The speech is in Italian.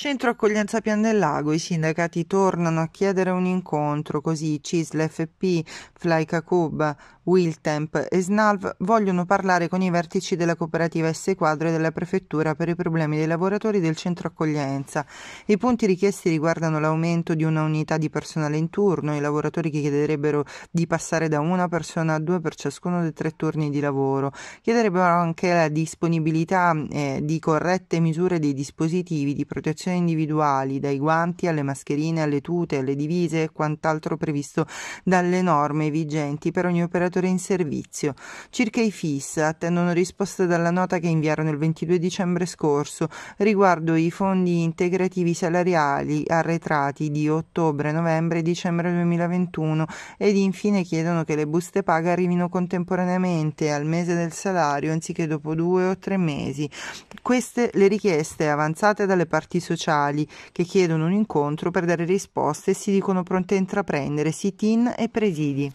Centro accoglienza Pian del Lago, i sindacati tornano a chiedere un incontro, così CISL FP, Flaica Cacub, Wiltemp e Snalv vogliono parlare con i vertici della cooperativa S Quadro e della prefettura per i problemi dei lavoratori del centro accoglienza. I punti richiesti riguardano l'aumento di una unità di personale in turno, i lavoratori che chiederebbero di passare da una persona a due per ciascuno dei tre turni di lavoro, chiederebbero anche la disponibilità eh, di corrette misure dei dispositivi di protezione specie cioè individuali, dai guanti alle mascherine, alle tute, alle divise e quant'altro previsto dalle norme vigenti per ogni operatore in servizio. Circa i FIS attendono risposte dalla nota che inviarono il 22 dicembre scorso riguardo i fondi integrativi salariali arretrati di ottobre, novembre e dicembre 2021 ed infine chiedono che le buste paga arrivino contemporaneamente al mese del salario anziché dopo due o tre mesi. Queste le richieste avanzate dalle parti sociali sociali che chiedono un incontro per dare risposte e si dicono pronte a intraprendere sit-in e presidi.